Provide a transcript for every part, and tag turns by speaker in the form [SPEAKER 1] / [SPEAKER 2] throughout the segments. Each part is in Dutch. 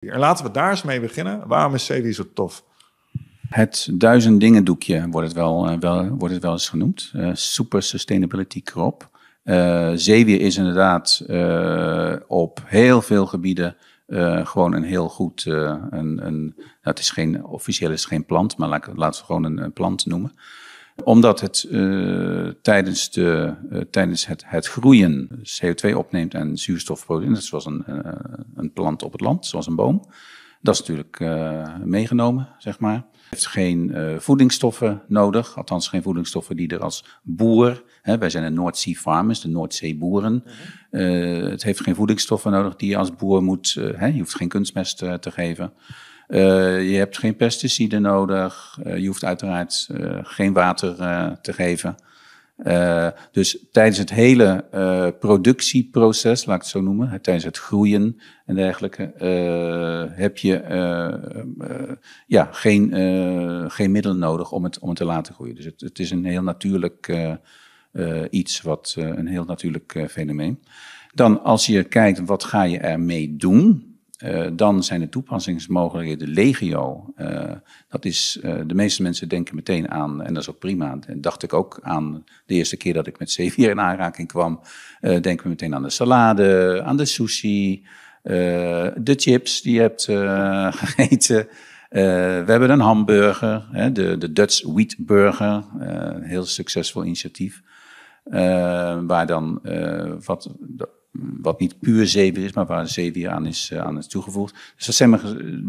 [SPEAKER 1] En laten we daar eens mee beginnen. Waarom is CW zo tof? Het duizend dingen doekje wordt het wel, eh, wel, wordt het wel eens genoemd. Eh, super sustainability crop. Uh, Zeewier is inderdaad op heel veel gebieden gewoon een heel goed. een, een, het is geen officieel is geen plant, maar laten we gewoon een plant noemen omdat het eh, tijdens, de, eh, tijdens het, het groeien CO2 opneemt en zuurstof produceert. zoals dus een, eh, een plant op het land, zoals een boom. Dat is natuurlijk meegenomen, zeg maar. Het heeft geen voedingsstoffen nodig, althans geen voedingsstoffen die er als boer. Hè, wij zijn dus de Noordzee farmers, de Noordzeeboeren. boeren. Mhm. het heeft geen voedingsstoffen nodig die je als boer moet. Hè, je hoeft geen kunstmest te geven. Eh, je hebt geen pesticiden nodig. Eh, je hoeft uiteraard eh, geen water te geven. dus tijdens het hele productieproces, laat ik het zo noemen, tijdens het groeien en dergelijke, heb je ja, geen, geen middelen nodig om het, om het te laten groeien. Dus het, het is een heel natuurlijk iets, wat, een heel natuurlijk fenomeen. Dan als je kijkt, wat ga je ermee doen? Eh, dan zijn de toepassingsmogelijkheden legio. Eh, dat is, eh, de meeste mensen denken meteen aan, en dat is ook prima, dacht ik ook aan de eerste keer dat ik met zeewier in aanraking kwam, denken we meteen aan de salade, aan de sushi, de chips die je hebt gegeten. we hebben een hamburger, hè, de, de Dutch Wheat Burger, een heel succesvol initiatief. waar dan wat wat niet puur zeewier is, maar waar zeewier aan is, eh, aan is toegevoegd. Dus dat zijn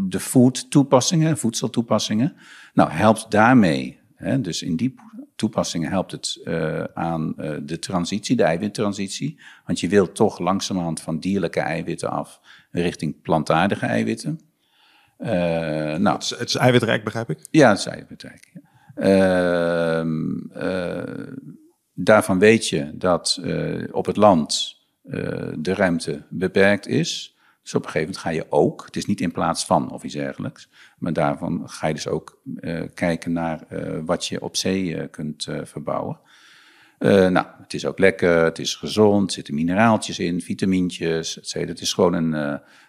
[SPEAKER 1] de food toepassingen, voedseltoepassingen. Nou, helpt daarmee, hè, dus in die toepassingen helpt het eh, aan eh, de transitie, de eiwittransitie. Want je wilt toch langzamerhand van dierlijke eiwitten af richting plantaardige eiwitten. nou, het, is, eiwitrijk, begrijp ik? Ja, het is eiwitrijk. Ehm, daarvan weet je dat op het land eh, de ruimte beperkt is. Dus op een gegeven moment ga je ook, het is niet in plaats van of iets dergelijks, maar daarvan ga je dus ook eh, kijken naar eh, wat je op zee kunt verbouwen. nou, het is ook lekker, het is gezond, er zitten mineraaltjes in, vitamintjes, et cetera. Het is gewoon een,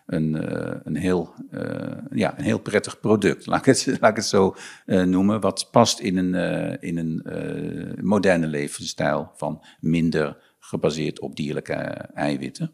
[SPEAKER 1] een, een, heel, ja, een heel prettig product, laat ik het, laat ik het zo noemen, wat past in een, in een moderne levensstijl van minder gebaseerd op dierlijke eiwitten.